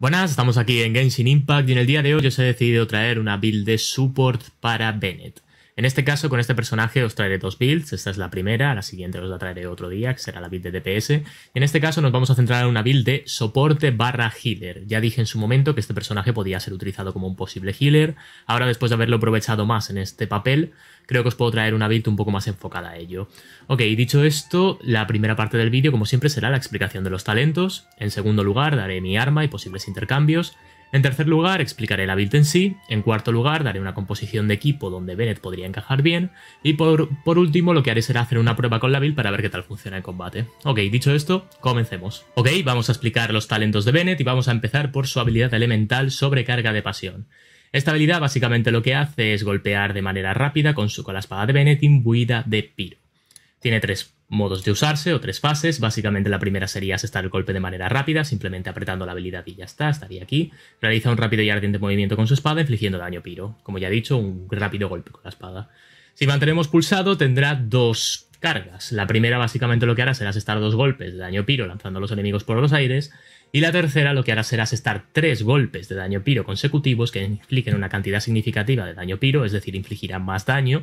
Buenas, estamos aquí en in Impact y en el día de hoy os he decidido traer una build de support para Bennett. En este caso, con este personaje os traeré dos builds. Esta es la primera, la siguiente os la traeré otro día, que será la build de DPS. en este caso nos vamos a centrar en una build de soporte barra healer. Ya dije en su momento que este personaje podía ser utilizado como un posible healer. Ahora, después de haberlo aprovechado más en este papel, creo que os puedo traer una build un poco más enfocada a ello. Ok, dicho esto, la primera parte del vídeo, como siempre, será la explicación de los talentos. En segundo lugar, daré mi arma y posibles intercambios. En tercer lugar, explicaré la build en sí. En cuarto lugar, daré una composición de equipo donde Bennett podría encajar bien. Y por, por, último, lo que haré será hacer una prueba con la build para ver qué tal funciona en combate. Ok, dicho esto, comencemos. Ok, vamos a explicar los talentos de Bennett y vamos a empezar por su habilidad elemental sobrecarga de pasión. Esta habilidad básicamente lo que hace es golpear de manera rápida con, su, con la espada de Bennett imbuida de piro. Tiene tres modos de usarse o tres fases. Básicamente la primera sería asestar el golpe de manera rápida, simplemente apretando la habilidad y ya está, estaría aquí. Realiza un rápido y ardiente movimiento con su espada, infligiendo daño piro. Como ya he dicho, un rápido golpe con la espada. Si mantenemos pulsado, tendrá dos cargas. La primera básicamente lo que hará será asestar dos golpes de daño piro lanzando a los enemigos por los aires. Y la tercera lo que hará será asestar tres golpes de daño piro consecutivos que impliquen una cantidad significativa de daño piro, es decir, infligirán más daño,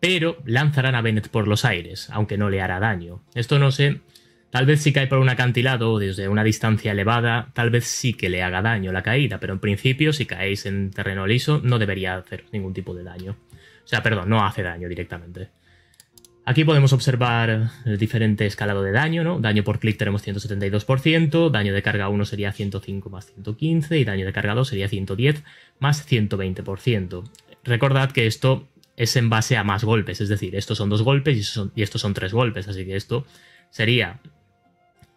pero lanzarán a Bennett por los aires, aunque no le hará daño. Esto no sé, tal vez si cae por un acantilado o desde una distancia elevada, tal vez sí que le haga daño la caída, pero en principio si caéis en terreno liso no debería hacer ningún tipo de daño. O sea, perdón, no hace daño directamente. Aquí podemos observar el diferente escalado de daño, ¿no? Daño por clic tenemos 172%, daño de carga 1 sería 105 más 115 y daño de carga 2 sería 110 más 120%. Recordad que esto es en base a más golpes. Es decir, estos son dos golpes y, son, y estos son tres golpes. Así que esto sería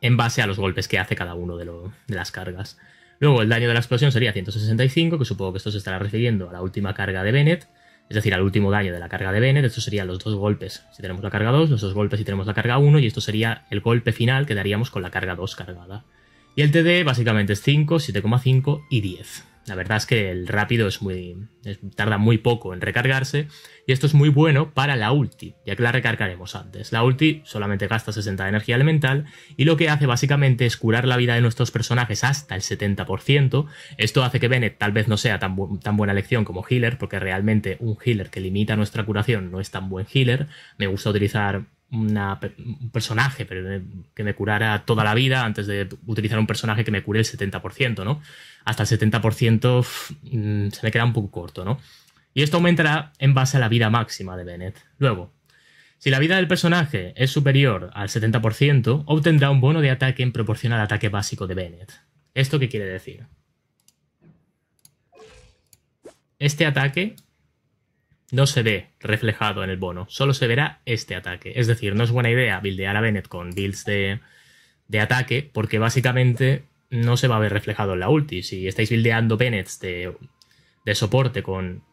en base a los golpes que hace cada uno de, de, las cargas. Luego el daño de la explosión sería 165, que supongo que esto se estará refiriendo a la última carga de Bennett, es decir, al último daño de la carga de Bennett. Estos serían los dos golpes si tenemos la carga 2, los dos golpes si tenemos la carga 1, y esto sería el golpe final que daríamos con la carga 2 cargada. Y el TD básicamente es 5, 7,5 y 10. La verdad es que el rápido es muy, tarda muy poco en recargarse y esto es muy bueno para la ulti, ya que la recargaremos antes. La ulti solamente gasta 60 de energía elemental y lo que hace básicamente es curar la vida de nuestros personajes hasta el 70%. Esto hace que Bennett tal vez no sea tan, tan buena elección como healer, porque realmente un healer que limita nuestra curación no es tan buen healer. Me gusta utilizar un personaje que me curara toda la vida antes de utilizar un personaje que me cure el 70%, ¿no? Hasta el 70% mm, se me queda un poco corto, ¿no? Y esto aumentará en base a la vida máxima de Bennett. Luego, si la vida del personaje es superior al 70%, obtendrá un bono de ataque en proporción al ataque básico de Bennett. ¿Esto qué quiere decir? Este ataque no se ve reflejado en el bono, solo se verá este ataque. Es decir, no es buena idea bildear a Bennett con builds de, de ataque, porque básicamente no se va a ver reflejado en la ulti. Si estáis bildeando Bennett de, de soporte con,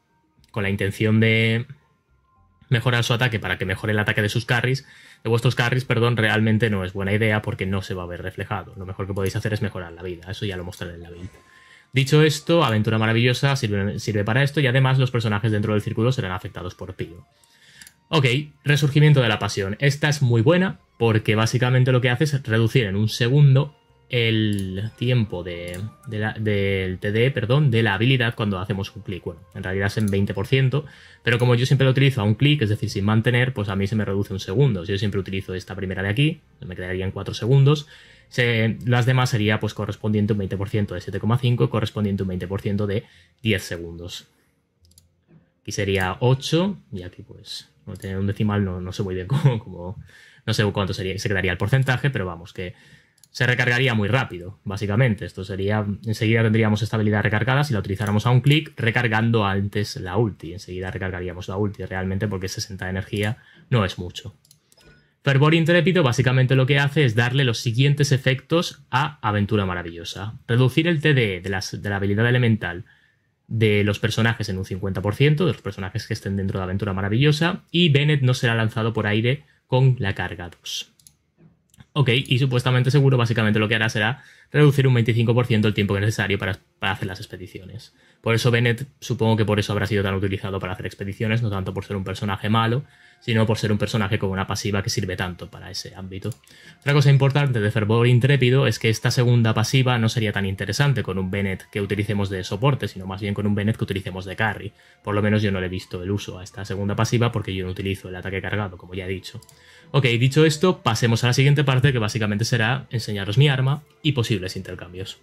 con la intención de mejorar su ataque para que mejore el ataque de sus carries, de vuestros carries, perdón, realmente no es buena idea porque no se va a ver reflejado. Lo mejor que podéis hacer es mejorar la vida, eso ya lo mostraré en la build. Dicho esto, Aventura Maravillosa sirve, para esto y además los personajes dentro del círculo serán afectados por Pío. Ok, Resurgimiento de la Pasión. Esta es muy buena porque básicamente lo que hace es reducir en un segundo el tiempo del TD, perdón, de la habilidad cuando hacemos un clic. Bueno, en realidad es en 20%, pero como yo siempre lo utilizo a un clic, es decir, sin mantener, pues a mí se me reduce un segundo. Si Yo siempre utilizo esta primera de aquí, me quedarían en 4 segundos. las demás sería pues correspondiente un 20% de 7,5, correspondiente un 20% de 10 segundos. Aquí sería 8, y aquí pues, tener un decimal no, no sé muy bien cómo, no sé cuánto sería, se quedaría el porcentaje, pero vamos, que se recargaría muy rápido, básicamente. Esto sería, enseguida tendríamos esta habilidad recargada si la utilizáramos a un clic, recargando antes la ulti. Enseguida recargaríamos la ulti realmente porque 60 de energía no es mucho. Fervor Intrépido básicamente lo que hace es darle los siguientes efectos a Aventura Maravillosa. Reducir el TDE de, de la habilidad elemental de los personajes en un 50%, de los personajes que estén dentro de Aventura Maravillosa, y Bennett no será lanzado por aire con la carga 2. Ok, y supuestamente seguro básicamente lo que hará será reducir un 25% el tiempo que es necesario para, para, hacer las expediciones. Por eso Bennett supongo que por eso habrá sido tan utilizado para hacer expediciones, no tanto por ser un personaje malo, sino por ser un personaje con una pasiva que sirve tanto para ese ámbito. Otra cosa importante de Fervor Intrépido es que esta segunda pasiva no sería tan interesante con un Bennett que utilicemos de soporte, sino más bien con un Bennett que utilicemos de carry. Por lo menos yo no le he visto el uso a esta segunda pasiva porque yo no utilizo el ataque cargado, como ya he dicho. Ok, dicho esto, pasemos a la siguiente parte que básicamente será enseñaros mi arma y posibles intercambios.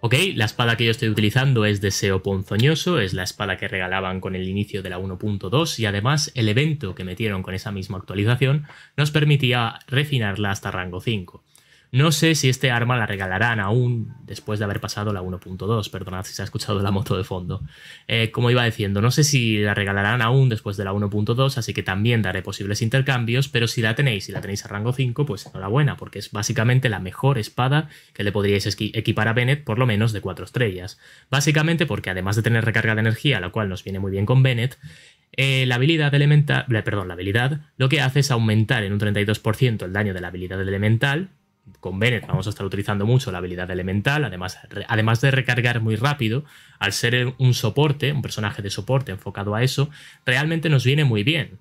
Ok, la espada que yo estoy utilizando es Deseo Ponzoñoso, es la espada que regalaban con el inicio de la 1.2 y además el evento que metieron con esa misma actualización nos permitía refinarla hasta rango 5. No sé si este arma la regalarán aún después de haber pasado la 1.2. Perdonad si se ha escuchado la moto de fondo. Eh, como iba diciendo, no sé si la regalarán aún después de la 1.2, así que también daré posibles intercambios, pero si la tenéis y la tenéis a rango 5, pues enhorabuena, porque es básicamente la mejor espada que le podríais equipar a Bennett, por lo menos de 4 estrellas. Básicamente porque además de tener recarga de energía, la cual nos viene muy bien con Bennett, eh, la habilidad elemental, eh, perdón, la habilidad lo que hace es aumentar en un 32% el daño de la habilidad elemental, con Bennett vamos a estar utilizando mucho la habilidad elemental, además, además de recargar muy rápido, al ser un soporte, un personaje de soporte enfocado a eso, realmente nos viene muy bien,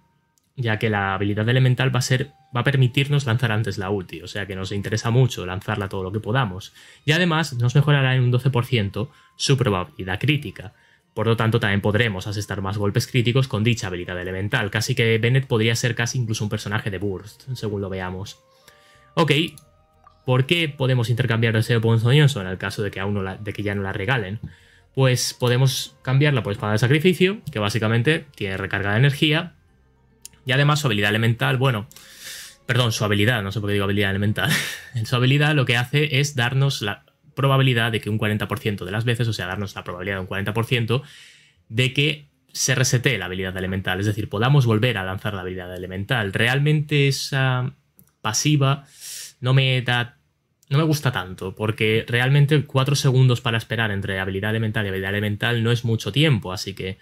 ya que la habilidad elemental va a, ser, va a permitirnos lanzar antes la ulti, o sea que nos interesa mucho lanzarla todo lo que podamos, y además nos mejorará en un 12% su probabilidad crítica. Por lo tanto, también podremos asestar más golpes críticos con dicha habilidad elemental, casi que Bennett podría ser casi incluso un personaje de burst, según lo veamos. Ok, ¿Por qué podemos intercambiar ese soñoso en el caso de que, aún de que ya no la regalen? Pues podemos cambiarla por espada de sacrificio, que básicamente tiene recarga de energía. Y además su habilidad elemental, bueno, perdón, su habilidad, no sé por qué digo habilidad elemental. En su habilidad lo que hace es darnos la probabilidad de que un 40% de las veces, o sea, darnos la probabilidad de un 40% de que se resete la habilidad elemental, es decir, podamos volver a lanzar la habilidad elemental. Realmente esa pasiva no me da no me gusta tanto, porque realmente cuatro segundos para esperar entre habilidad elemental y habilidad elemental no es mucho tiempo, así que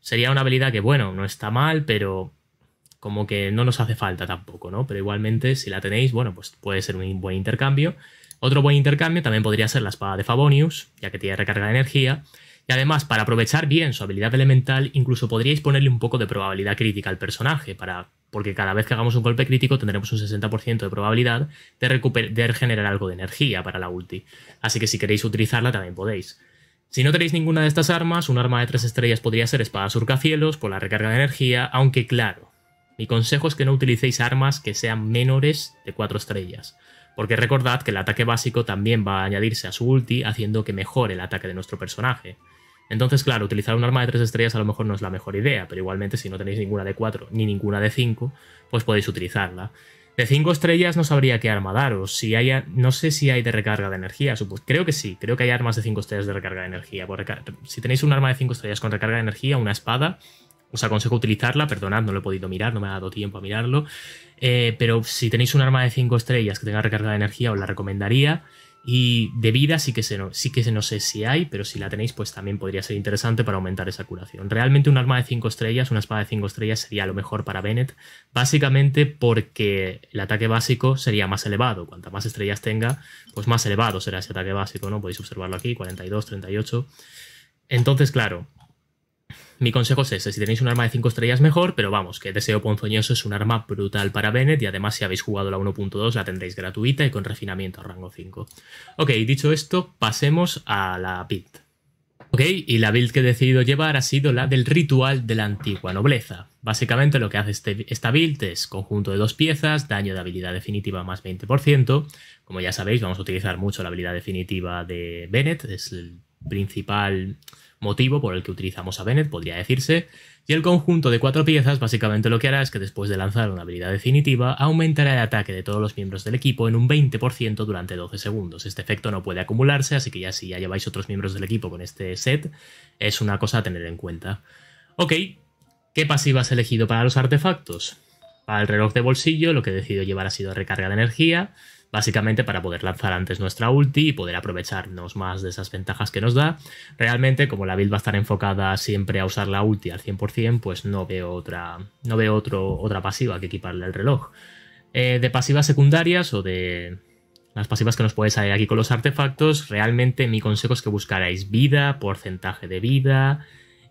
sería una habilidad que, bueno, no está mal, pero como que no nos hace falta tampoco, ¿no? Pero igualmente, si la tenéis, bueno, pues puede ser un buen intercambio. Otro buen intercambio también podría ser la espada de Favonius, ya que tiene recarga de energía, y además, para aprovechar bien su habilidad elemental, incluso podríais ponerle un poco de probabilidad crítica al personaje, para, porque cada vez que hagamos un golpe crítico tendremos un 60% de probabilidad de, recuperar generar algo de energía para la ulti. Así que si queréis utilizarla también podéis. Si no tenéis ninguna de estas armas, un arma de 3 estrellas podría ser espada surcacielos por la recarga de energía, aunque claro, mi consejo es que no utilicéis armas que sean menores de 4 estrellas, porque recordad que el ataque básico también va a añadirse a su ulti haciendo que mejore el ataque de nuestro personaje. Entonces, claro, utilizar un arma de 3 estrellas a lo mejor no es la mejor idea, pero igualmente si no tenéis ninguna de 4 ni ninguna de 5, pues podéis utilizarla. De 5 estrellas no sabría qué arma daros. Si haya, no sé si hay de recarga de energía. Creo que sí. Creo que hay armas de 5 estrellas de recarga de energía. si tenéis un arma de 5 estrellas con recarga de energía, una espada, os aconsejo utilizarla. Perdonad, no lo he podido mirar, no me ha dado tiempo a mirarlo. Eh, pero si tenéis un arma de 5 estrellas que tenga recarga de energía, os la recomendaría. Y de vida sí que, se no, sí que no sé si hay, pero si la tenéis, pues también podría ser interesante para aumentar esa curación. Realmente un arma de 5 estrellas, una espada de 5 estrellas sería lo mejor para Bennett, básicamente porque el ataque básico sería más elevado. Cuanta más estrellas tenga, pues más elevado será ese ataque básico, ¿no? Podéis observarlo aquí, 42, 38. Entonces, claro, mi consejo es ese, si tenéis un arma de 5 estrellas mejor, pero vamos, que Deseo Ponzoñoso es un arma brutal para Bennett y además si habéis jugado la 1.2 la tendréis gratuita y con refinamiento a rango 5. Ok, dicho esto, pasemos a la build. Ok, y la build que he decidido llevar ha sido la del ritual de la antigua nobleza. Básicamente lo que hace este, esta build es conjunto de dos piezas, daño de habilidad definitiva más 20%. Como ya sabéis, vamos a utilizar mucho la habilidad definitiva de Bennett, es el principal motivo por el que utilizamos a Bennett, podría decirse, y el conjunto de cuatro piezas básicamente lo que hará es que después de lanzar una habilidad definitiva, aumentará el ataque de todos los miembros del equipo en un 20% durante 12 segundos. Este efecto no puede acumularse, así que ya si ya lleváis otros miembros del equipo con este set, es una cosa a tener en cuenta. Ok, ¿qué pasiva has elegido para los artefactos? Para el reloj de bolsillo lo que he decidido llevar ha sido recarga de energía, básicamente para poder lanzar antes nuestra ulti y poder aprovecharnos más de esas ventajas que nos da. Realmente, como la build va a estar enfocada siempre a usar la ulti al 100%, pues no veo otra, no veo otra pasiva que equiparle al reloj. Eh, de pasivas secundarias o de las pasivas que nos puede salir aquí con los artefactos, realmente mi consejo es que buscarais vida, porcentaje de vida,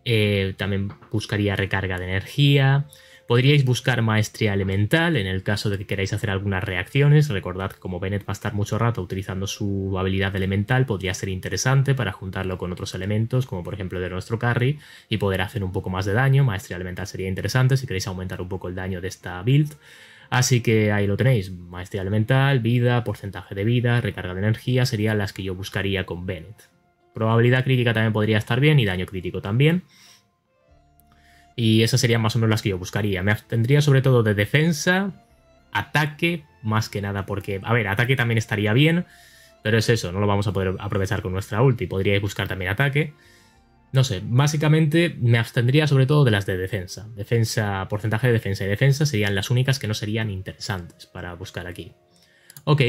eh, también buscaría recarga de energía. Podríais buscar maestría elemental en el caso de que queráis hacer algunas reacciones. Recordad que como Bennett va a estar mucho rato utilizando su habilidad elemental, podría ser interesante para juntarlo con otros elementos, como por ejemplo de nuestro carry, y poder hacer un poco más de daño. Maestría elemental sería interesante si queréis aumentar un poco el daño de esta build. Así que ahí lo tenéis, maestría elemental, vida, porcentaje de vida, recarga de energía, serían las que yo buscaría con Bennett. Probabilidad crítica también podría estar bien y daño crítico también. Y esas serían más o menos las que yo buscaría. Me abstendría sobre todo de defensa, ataque, más que nada, porque, a ver, ataque también estaría bien, pero es eso, no lo vamos a poder aprovechar con nuestra ulti. Podríais buscar también ataque. No sé, básicamente me abstendría sobre todo de las de defensa. Defensa, porcentaje de defensa y defensa serían las únicas que no serían interesantes para buscar aquí. Ok,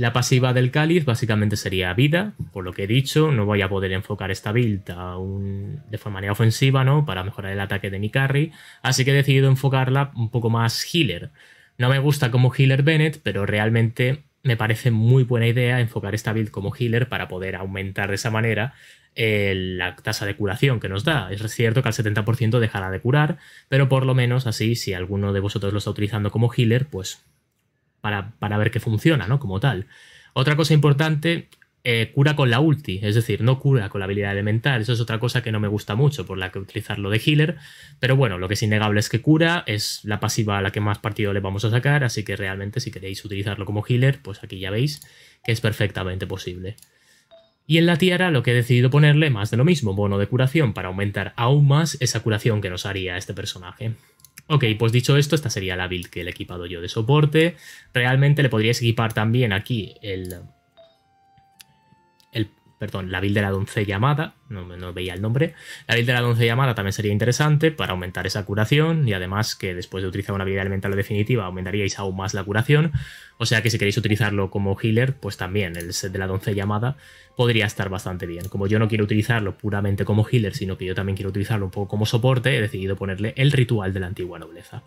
la pasiva del cáliz básicamente sería vida, por lo que he dicho, no voy a poder enfocar esta build de forma ofensiva, ¿no? Para mejorar el ataque de mi carry, así que he decidido enfocarla un poco más healer. No me gusta como healer Bennett, pero realmente me parece muy buena idea enfocar esta build como healer para poder aumentar de esa manera eh, la tasa de curación que nos da. Es cierto que al 70% dejará de curar, pero por lo menos así, si alguno de vosotros lo está utilizando como healer, pues para, ver que funciona, ¿no? Como tal. Otra cosa importante, eh, cura con la ulti, es decir, no cura con la habilidad elemental. Eso es otra cosa que no me gusta mucho por la que utilizarlo de healer. Pero bueno, lo que es innegable es que cura, es la pasiva a la que más partido le vamos a sacar, así que realmente si queréis utilizarlo como healer, pues aquí ya veis que es perfectamente posible. Y en la tiara lo que he decidido ponerle más de lo mismo, bono de curación para aumentar aún más esa curación que nos haría este personaje. Ok, pues dicho esto, esta sería la build que le he equipado yo de soporte. Realmente le podríais equipar también aquí el, el perdón, la build de la doncella llamada, no, veía el nombre, la build de la doncella llamada también sería interesante para aumentar esa curación y además que después de utilizar una habilidad elemental definitiva aumentaríais aún más la curación, o sea que si queréis utilizarlo como healer, pues también el set de la doncella llamada podría estar bastante bien. Como yo no quiero utilizarlo puramente como healer, sino que yo también quiero utilizarlo un poco como soporte, he decidido ponerle el ritual de la antigua nobleza.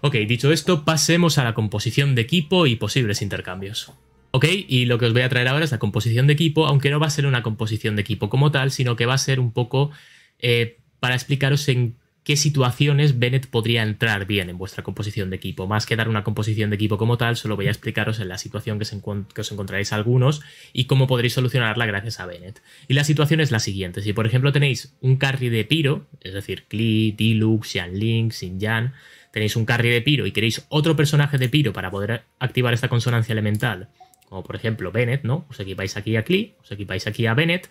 Ok, dicho esto, pasemos a la composición de equipo y posibles intercambios. Ok, y lo que os voy a traer ahora es la composición de equipo, aunque no va a ser una composición de equipo como tal, sino que va a ser un poco eh, para explicaros en qué situaciones Bennett podría entrar bien en vuestra composición de equipo. Más que dar una composición de equipo como tal, solo voy a explicaros en la situación que, os encontraréis algunos y cómo podréis solucionarla gracias a Bennett. Y la situación es la siguiente. Si por ejemplo tenéis un carry de piro, es decir, Klee, Diluc, Xianling, Xinjiang, tenéis un carry de piro y queréis otro personaje de piro para poder activar esta consonancia elemental como por ejemplo Bennett, ¿no? Os equipáis aquí a Klee, os equipáis aquí a Bennett,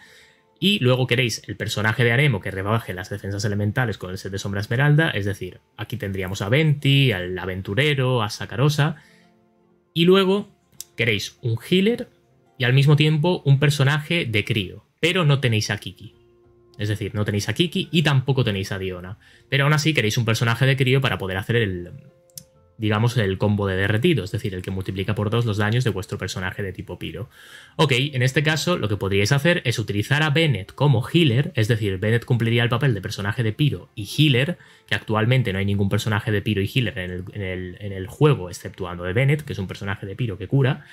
y luego queréis el personaje de Aremo que rebaje las defensas elementales con el set de Sombra Esmeralda, es decir, aquí tendríamos a Venti, al Aventurero, a Sacarosa y luego queréis un healer y al mismo tiempo un personaje de crío, pero no tenéis a Kiki. Es decir, no tenéis a Kiki y tampoco tenéis a Diona. Pero aún así queréis un personaje de crío para poder hacer el, digamos, el combo de derretido, es decir, el que multiplica por dos los daños de vuestro personaje de tipo piro. Ok, en este caso lo que podríais hacer es utilizar a Bennett como healer, es decir, Bennett cumpliría el papel de personaje de piro y healer, que actualmente no hay ningún personaje de piro y healer en el, juego, exceptuando de Bennett, que es un personaje de piro que cura.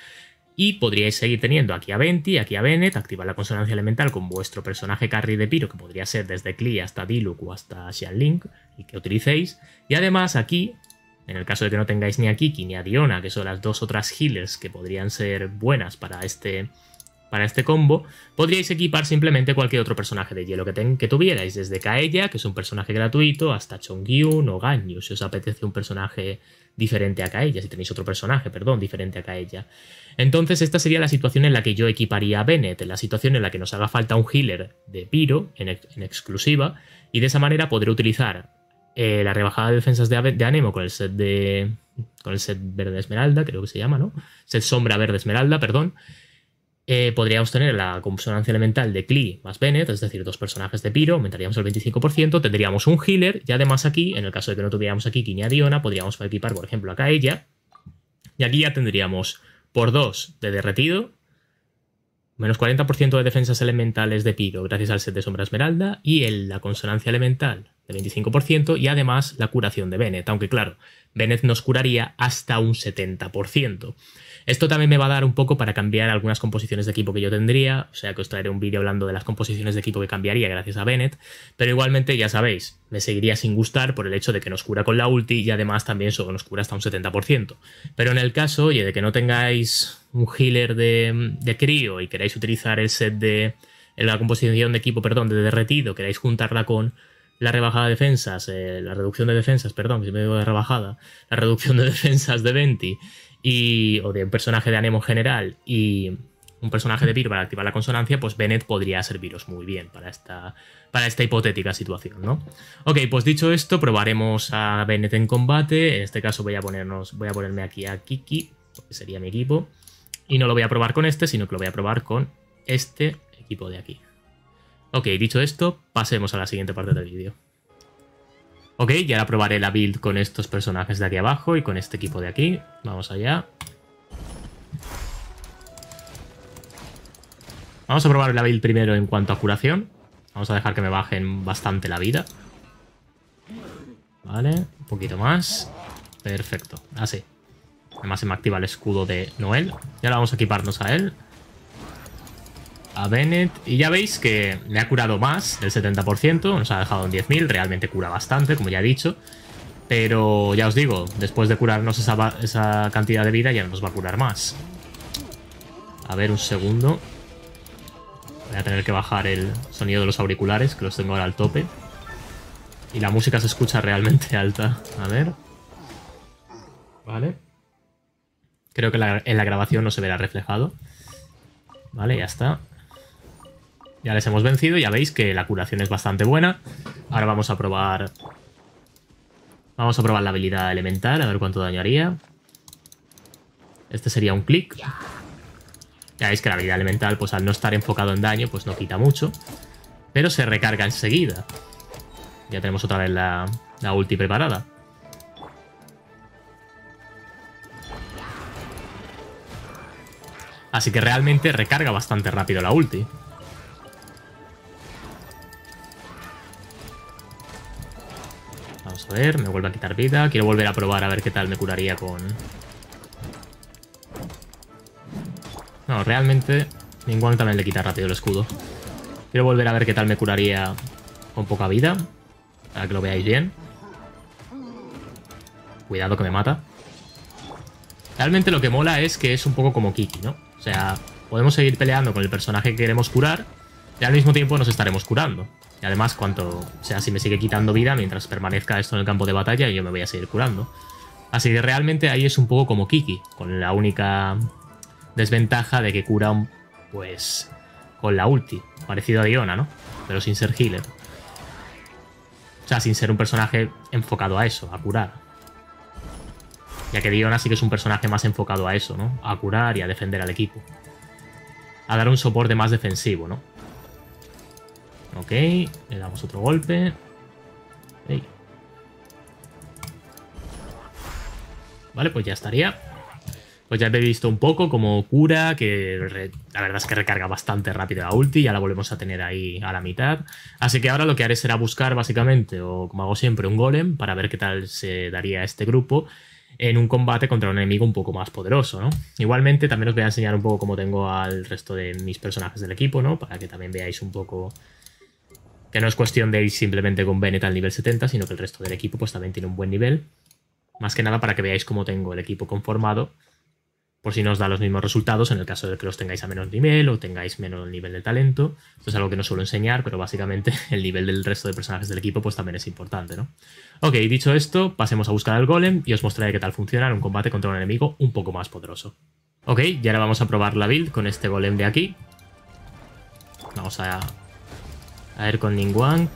Y podríais seguir teniendo aquí a Venti, aquí a Bennett, activar la consonancia elemental con vuestro personaje carry de Piro, que podría ser desde Klee hasta Diluc o hasta link y que utilicéis. Y además aquí en el caso de que no tengáis ni a Kiki ni a Diona, que son las dos otras healers que podrían ser buenas para este, para este combo, podríais equipar simplemente cualquier otro personaje de hielo que, que tuvierais, desde Kaella, que es un personaje gratuito, hasta Chongyun o Ganyu, si os apetece un personaje diferente a Kaella, si tenéis otro personaje, perdón, diferente a Kaella. Entonces esta sería la situación en la que yo equiparía a Bennett, en la situación en la que nos haga falta un healer de Piro en, en exclusiva, y de esa manera podré utilizar eh, la rebajada de defensas de, de, Anemo con el set de. Con el set verde esmeralda, creo que se llama, ¿no? Set sombra verde esmeralda, perdón. Eh, podríamos tener la consonancia elemental de Klee más Bennett, es decir, dos personajes de Piro, aumentaríamos el 25%, tendríamos un healer, y además aquí, en el caso de que no tuviéramos aquí quiña Diona, podríamos equipar, por ejemplo, acá ella. Y aquí ya tendríamos por dos de derretido, menos 40% de defensas elementales de Piro gracias al set de sombra esmeralda, y el la consonancia elemental de 25% y además la curación de Bennett, aunque claro, Bennett nos curaría hasta un 70%. Esto también me va a dar un poco para cambiar algunas composiciones de equipo que yo tendría, o sea que os traeré un vídeo hablando de las composiciones de equipo que cambiaría gracias a Bennett, pero igualmente ya sabéis, me seguiría sin gustar por el hecho de que nos cura con la ulti y además también solo nos cura hasta un 70%. Pero en el caso, oye, de que no tengáis un healer de, de crío y queráis utilizar el set de... la composición de equipo, perdón, de derretido, queráis juntarla con la rebajada de defensas, eh, la reducción de defensas, perdón, si me digo de rebajada, la reducción de defensas de 20 y, o de un personaje de Anemo general y un personaje de PIR para activar la consonancia, pues Bennett podría serviros muy bien para esta, para esta hipotética situación, ¿no? Ok, pues dicho esto, probaremos a Bennett en combate. En este caso voy a, ponernos, voy a ponerme aquí a Kiki, que sería mi equipo. Y no lo voy a probar con este, sino que lo voy a probar con este equipo de aquí. Ok, dicho esto, pasemos a la siguiente parte del vídeo. Ok, y ahora probaré la build con estos personajes de aquí abajo y con este equipo de aquí. Vamos allá. Vamos a probar la build primero en cuanto a curación. Vamos a dejar que me bajen bastante la vida. Vale, un poquito más. Perfecto, así. Además se me activa el escudo de Noel. Y ahora vamos a equiparnos a él a Bennett. Y ya veis que me ha curado más del 70%, nos ha dejado en 10.000, realmente cura bastante, como ya he dicho. Pero ya os digo, después de curarnos esa, cantidad de vida ya no nos va a curar más. A ver, un segundo. Voy a tener que bajar el sonido de los auriculares, que los tengo ahora al tope. Y la música se escucha realmente alta. A ver. Vale. Creo que en la grabación no se verá reflejado. Vale, ya está. Ya les hemos vencido, ya veis que la curación es bastante buena. Ahora vamos a probar... Vamos a probar la habilidad elemental, a ver cuánto daño haría. Este sería un clic. Ya veis que la habilidad elemental, pues al no estar enfocado en daño, pues no quita mucho. Pero se recarga enseguida. Ya tenemos otra vez la, la ulti preparada. Así que realmente recarga bastante rápido la ulti. A ver, me vuelve a quitar vida. Quiero volver a probar a ver qué tal me curaría con... No, realmente... Ningún también le quita rápido el escudo. Quiero volver a ver qué tal me curaría con poca vida. Para que lo veáis bien. Cuidado que me mata. Realmente lo que mola es que es un poco como Kiki, ¿no? O sea, podemos seguir peleando con el personaje que queremos curar y al mismo tiempo nos estaremos curando. Y además, cuanto. sea, si me sigue quitando vida mientras permanezca esto en el campo de batalla, yo me voy a seguir curando. Así que realmente ahí es un poco como Kiki, con la única desventaja de que cura, pues, con la ulti. Parecido a Diona, ¿no? Pero sin ser healer. O sea, sin ser un personaje enfocado a eso, a curar. Ya que Diona sí que es un personaje más enfocado a eso, ¿no? A curar y a defender al equipo. A dar un soporte más defensivo, ¿no? Ok, le damos otro golpe. Vale, pues ya estaría. Pues ya he visto un poco como cura, que la verdad es que recarga bastante rápido la ulti, ya la volvemos a tener ahí a la mitad. Así que ahora lo que haré será buscar básicamente, o como hago siempre, un golem para ver qué tal se daría este grupo en un combate contra un enemigo un poco más poderoso, ¿no? Igualmente también os voy a enseñar un poco cómo tengo al resto de mis personajes del equipo, ¿no? Para que también veáis un poco que no es cuestión de ir simplemente con Bennett al nivel 70, sino que el resto del equipo pues también tiene un buen nivel. Más que nada para que veáis cómo tengo el equipo conformado, por si no os da los mismos resultados en el caso de que los tengáis a menos nivel o tengáis menos nivel de talento. Esto es algo que no suelo enseñar, pero básicamente el nivel del resto de personajes del equipo pues también es importante, ¿no? Ok, dicho esto, pasemos a buscar al golem y os mostraré qué tal funciona un combate contra un enemigo un poco más poderoso. Ok, y ahora vamos a probar la build con este golem de aquí. Vamos a a ver con Ningguang.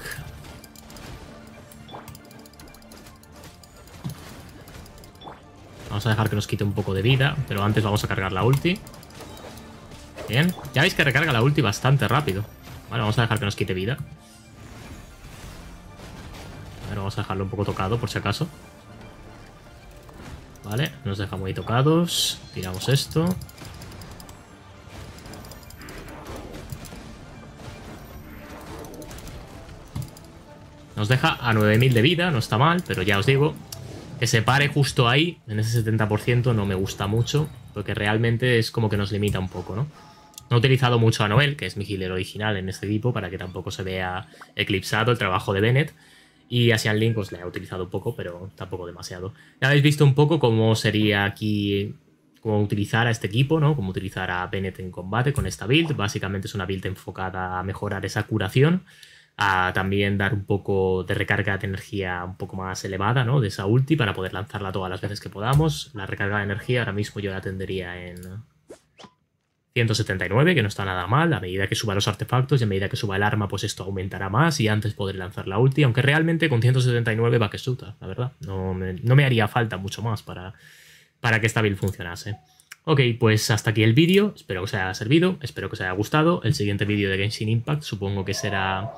Vamos a dejar que nos quite un poco de vida, pero antes vamos a cargar la ulti. Bien. Ya veis que recarga la ulti bastante rápido. Vale, vamos a dejar que nos quite vida. A vamos a dejarlo un poco tocado por si acaso. Vale, nos deja muy tocados. Tiramos esto. Nos deja a 9000 de vida, no está mal, pero ya os digo, que se pare justo ahí, en ese 70%, no me gusta mucho, porque realmente es como que nos limita un poco, ¿no? No he utilizado mucho a Noel, que es mi healer original en este equipo, para que tampoco se vea eclipsado el trabajo de Bennett. Y a Sean Link pues le he utilizado poco, pero tampoco demasiado. Ya habéis visto un poco cómo sería aquí, cómo utilizar a este equipo, ¿no? Cómo utilizar a Bennett en combate con esta build. Básicamente es una build enfocada a mejorar esa curación a también dar un poco de recarga de energía un poco más elevada, ¿no? De esa ulti para poder lanzarla todas las veces que podamos. La recarga de energía ahora mismo yo la tendría en 179, que no está nada mal. A medida que suba los artefactos y a medida que suba el arma, pues esto aumentará más y antes podré lanzar la ulti. Aunque realmente con 179 va que suta, la verdad. No me, haría falta mucho más para, para que esta build funcionase. Ok, pues hasta aquí el vídeo. Espero que os haya servido, espero que os haya gustado. El siguiente vídeo de Genshin Impact supongo que será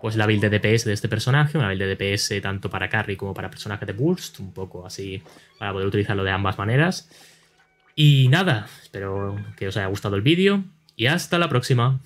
pues la build de DPS de este personaje, una build de DPS tanto para carry como para personaje de burst, un poco así para poder utilizarlo de ambas maneras. Y nada, espero que os haya gustado el vídeo y hasta la próxima.